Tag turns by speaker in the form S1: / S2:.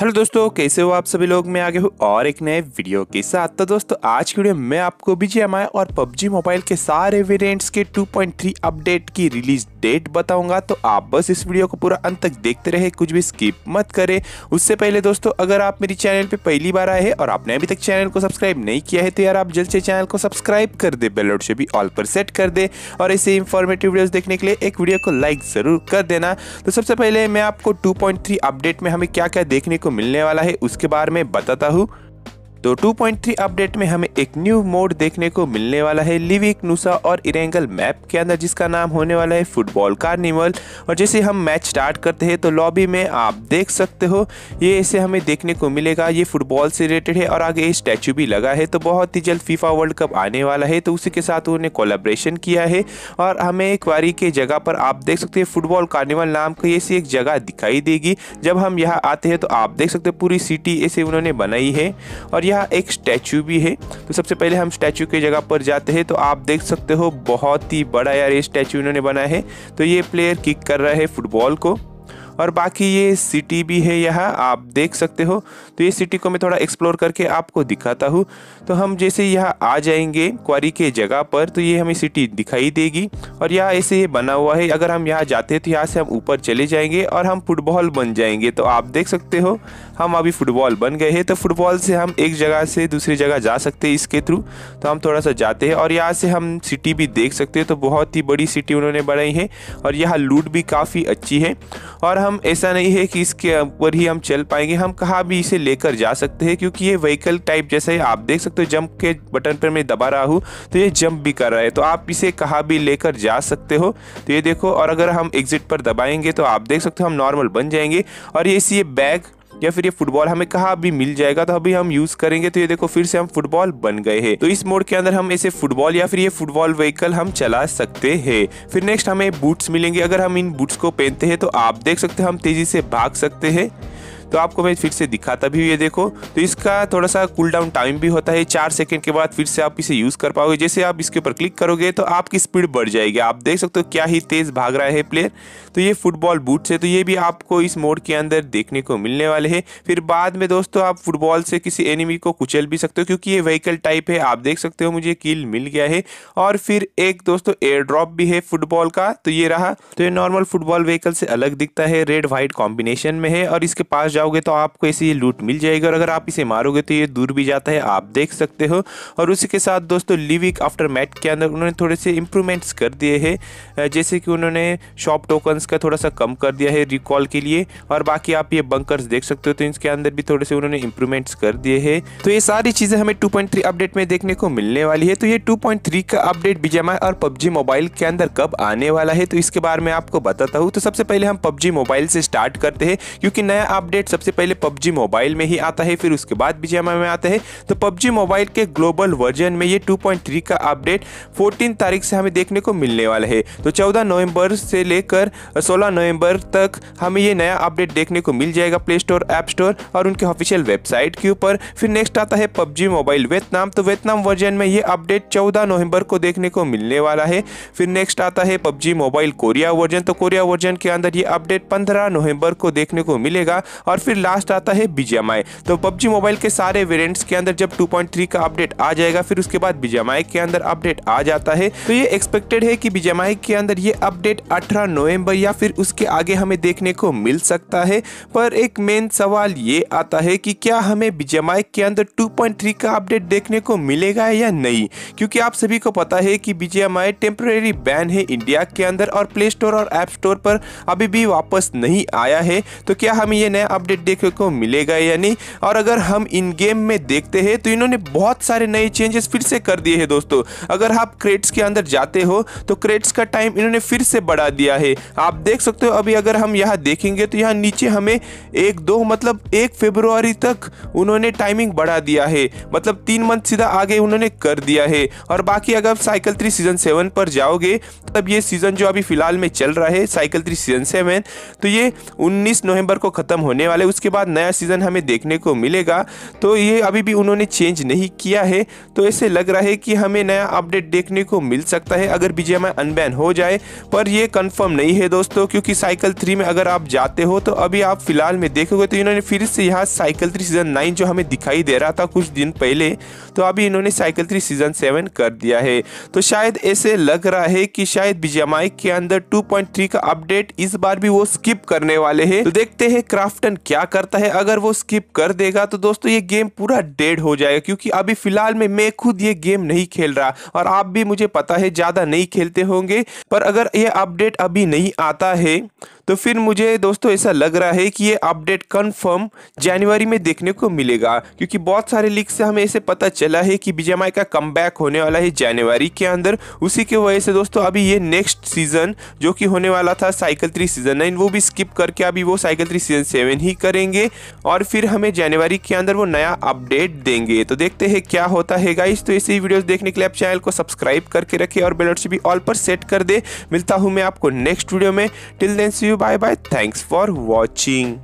S1: hello दोस्तों कैसे हो आप सभी लोग मैं आगे हूँ और एक नए वीडियो के साथ तो दोस्तों आज की वीडियो में आपको बीजीएमआई और पबजी मोबाइल के सारे वेरिएंट्स के 2.3 अपडेट की रिलीज डेट बताऊंगा तो आप बस इस वीडियो को पूरा अंत तक देखते रहे कुछ भी स्किप मत करें उससे पहले दोस्तों अगर आप मेरी चैनल पर पहली बार आए हैं और आपने अभी तक चैनल को सब्सक्राइब नहीं किया है तो यार आप जल्द से चैनल को सब्सक्राइब कर दे बेलोट से भी ऑल पर सेट कर दे और ऐसे इंफॉर्मेटिव वीडियोज देखने के लिए एक वीडियो को लाइक ज़रूर कर देना तो सबसे पहले मैं आपको टू अपडेट में हमें क्या क्या देखने को मिलने वाला है उसके बारे में बताता हूँ तो 2.3 अपडेट में हमें एक न्यू मोड देखने को मिलने वाला है लिविक नुसा और इरेंगल मैप के अंदर जिसका नाम होने वाला है फुटबॉल कार्निवल और जैसे हम मैच स्टार्ट करते हैं तो लॉबी में आप देख सकते हो ये इसे हमें देखने को मिलेगा ये फुटबॉल से रिलेटेड है और आगे स्टैचू भी लगा है तो बहुत ही जल्द फीफा वर्ल्ड कप आने वाला है तो उसी के साथ उन्होंने कोलाब्रेशन किया है और हमें एक क्वारी के जगह पर आप देख सकते हैं फुटबॉल कार्निवल नाम की ऐसी एक जगह दिखाई देगी जब हम यहाँ आते हैं तो आप देख सकते हो पूरी सिटी ऐसे उन्होंने बनाई है और यहाँ एक स्टैचू भी है तो सबसे पहले हम स्टैचू की जगह पर जाते हैं तो आप देख सकते हो बहुत ही बड़ा यार ये स्टैचू इन्होंने बनाया है तो ये प्लेयर किक कर रहा है फुटबॉल को और बाकी ये सिटी भी है यहाँ आप देख सकते हो तो ये सिटी को मैं थोड़ा एक्सप्लोर करके आपको दिखाता हूँ तो हम जैसे यहाँ आ जाएंगे क्वारी के जगह पर तो ये हमें सिटी दिखाई देगी और यहाँ ऐसे ये बना हुआ है अगर हम यहाँ जाते हैं तो यहाँ से हम ऊपर चले जाएंगे और हम फुटबॉल बन जाएंगे तो आप देख सकते हो हम अभी फुटबॉल बन गए हैं तो फुटबॉल से हम एक जगह से दूसरी जगह जा सकते हैं इसके थ्रू तो हम थोड़ा सा जाते हैं और यहाँ से हम सिटी भी देख सकते हैं तो बहुत ही बड़ी सिटी उन्होंने बनाई है और यहाँ लूट भी काफ़ी अच्छी है और हम ऐसा नहीं है कि इसके ऊपर ही हम चल पाएंगे हम कहाँ भी इसे लेकर जा सकते हैं क्योंकि ये व्हीकल टाइप जैसे आप देख सकते हो जंप के बटन पर मैं दबा रहा हूँ तो ये जंप भी कर रहा है तो आप इसे कहाँ भी लेकर जा सकते हो तो ये देखो और अगर हम एग्जिट पर दबाएंगे तो आप देख सकते हो हम नॉर्मल बन जाएंगे और ये इसी बैग या फिर ये फुटबॉल हमें कहा अभी मिल जाएगा तो अभी हम यूज करेंगे तो ये देखो फिर से हम फुटबॉल बन गए हैं तो इस मोड के अंदर हम ऐसे फुटबॉल या फिर ये फुटबॉल व्हीकल हम चला सकते हैं फिर नेक्स्ट हमें बूट्स मिलेंगे अगर हम इन बूट्स को पहनते हैं तो आप देख सकते हैं हम तेजी से भाग सकते हैं तो आपको मैं फिर से दिखाता भी ये देखो तो इसका थोड़ा सा कूल डाउन टाइम भी होता है चार सेकेंड के बाद फिर से आप इसे यूज़ कर पाओगे जैसे आप इसके ऊपर क्लिक करोगे तो आपकी स्पीड बढ़ जाएगी आप देख सकते हो क्या ही तेज़ भाग रहा है प्लेयर तो ये फुटबॉल बूट से तो ये भी आपको इस मोड के अंदर देखने को मिलने वाले हैं फिर बाद में दोस्तों आप फुटबॉल से किसी एनिमी को कुचल भी सकते हो क्योंकि ये व्हीकल टाइप है आप देख सकते हो मुझे किल मिल गया है और फिर एक दोस्तों एयर ड्रॉप भी है फुटबॉल का तो ये रहा तो ये नॉर्मल फुटबॉल व्हीकल से अलग दिखता है रेड व्हाइट कॉम्बिनेशन में है और इसके पास जाओगे तो आपको ऐसे ये लूट मिल जाएगी और अगर आप इसे मारोगे तो ये दूर भी जाता है आप देख सकते हो और उसी के साथ दोस्तों लिविक आफ्टर मैट के अंदर उन्होंने थोड़े से इम्प्रूवमेंट्स कर दिए है जैसे कि उन्होंने शॉप टोकन्स का थोड़ा सा कम कर दिया है रिकॉल के लिए और बाकी आप ये बंकर्स देख सकते हो तो इसके अंदर भी थोड़े से उन्होंने इम्प्रूवमेंट्स कर दिए है तो ये सारी चीज़ें हमें टू अपडेट में देखने को मिलने वाली है तो ये टू का अपडेट बीजेमा और पबजी मोबाइल के अंदर कब आने वाला है तो इसके बारे में आपको बताता हूँ तो सबसे पहले हम पबजी मोबाइल से स्टार्ट करते हैं क्योंकि नया अपडेट सबसे पहले PUBG मोबाइल में ही आता है फिर उसके बाद बीजेएमआई में आता है तो PUBG मोबाइल के ग्लोबल वर्जन में ये 2.3 का अपडेट 14 तारीख से हमें देखने को मिलने वाला है तो 14 नवंबर से लेकर 16 नवंबर तक हमें ये नया अपडेट देखने को मिल जाएगा प्ले स्टोर ऐप स्टोर और उनके ऑफिशियल वेबसाइट के ऊपर फिर नेक्स्ट आता है पबजी मोबाइल वियतनाम तो वियतनाम वर्जन में ये अपडेट चौदह नवंबर को देखने को मिलने वाला है फिर नेक्स्ट आता है पबजी मोबाइल कोरिया वर्जन तो कोरिया वर्जन के अंदर ये अपडेट पंद्रह नवंबर को देखने को मिलेगा और फिर लास्ट आता है बीजेएमआई तो पबजी मोबाइल के सारे वेरियंट्स के अंदर जब 2.3 का अपडेट आ जाएगा फिर उसके बाद बीजेएमआई के अंदर अपडेट आ जाता है तो ये एक्सपेक्टेड है की बीजेएमआई के अंदर ये अपडेट अठारह नवम्बर या फिर उसके आगे हमें देखने को मिल सकता है पर एक मेन सवाल ये आता है कि क्या हमें बीजेएमआई के अंदर 2.3 का अपडेट देखने को मिलेगा या नहीं क्योंकि आप सभी को पता है कि बीजेएमआई टेम्परेरी बैन है इंडिया के अंदर और प्ले स्टोर और एप स्टोर पर अभी भी वापस नहीं आया है तो क्या हमें ये नया अपडेट देखने को मिलेगा या नहीं और अगर हम इन गेम में देखते हैं तो इन्होंने बहुत सारे नए चेंजेस फिर से कर दिए हैं दोस्तों अगर आप क्रेट्स के अंदर जाते हो तो क्रेट्स का टाइम इन्होंने फिर से बढ़ा दिया है आप देख सकते हो अभी अगर हम यहाँ देखेंगे तो यहाँ नीचे हमें एक दो मतलब एक फेब्रुआरी तक उन्होंने टाइमिंग बढ़ा दिया है मतलब तीन मंथ सीधा आगे उन्होंने कर दिया है और बाकी अगर साइकिल थ्री सीजन सेवन पर जाओगे तब ये सीजन जो अभी फिलहाल में चल रहा है साइकिल थ्री सीजन सेवन तो ये उन्नीस नवंबर को खत्म होने वाले उसके बाद नया सीज़न हमें देखने को मिलेगा तो ये अभी भी उन्होंने चेंज नहीं किया है तो ऐसे लग रहा है कि हमें नया अपडेट देखने को मिल सकता है अगर बीजेएमआई अनबैन हो जाए पर ये कंफर्म नहीं है दोस्तों क्योंकि साइकिल थ्री में अगर आप जाते हो तो अभी आप फिलहाल में देखोगे तो इन्होंने फिर से यहाँ साइकिल थ्री सीजन नाइन जो हमें दिखाई दे रहा था कुछ दिन पहले तो अभी इन्होंने साइकिल थ्री सीजन सेवन कर दिया है तो शायद ऐसे लग रहा है कि शायद बीजेएमआई के अंदर 2.3 का अपडेट इस बार भी वो स्किप करने वाले हैं तो देखते हैं क्राफ्टन क्या करता है अगर वो स्किप कर देगा तो दोस्तों ये गेम पूरा डेड हो जाएगा क्योंकि अभी फिलहाल में मैं खुद ये गेम नहीं खेल रहा और आप भी मुझे पता है ज़्यादा नहीं खेलते होंगे पर अगर ये अपडेट अभी नहीं आता है तो फिर मुझे दोस्तों ऐसा लग रहा है कि ये अपडेट कंफर्म जनवरी में देखने को मिलेगा क्योंकि बहुत सारे लीक से हमें ऐसे पता चला है कि बीजेमाई का कम होने वाला है जनवरी के अंदर उसी के वजह से दोस्तों अभी ये नेक्स्ट सीजन जो कि होने वाला था साइकिल थ्री सीजन नाइन वो भी स्किप करके अभी वो साइकिल थ्री सीजन सेवन ही ही करेंगे और फिर हमें जनवरी के अंदर वो नया अपडेट देंगे तो देखते हैं क्या होता है गाइस तो ऐसी वीडियोस देखने के लिए आप चैनल को सब्सक्राइब करके रखें और बेलोट भी ऑल पर सेट कर दे मिलता हूँ मैं आपको नेक्स्ट वीडियो में till then see you bye bye thanks for watching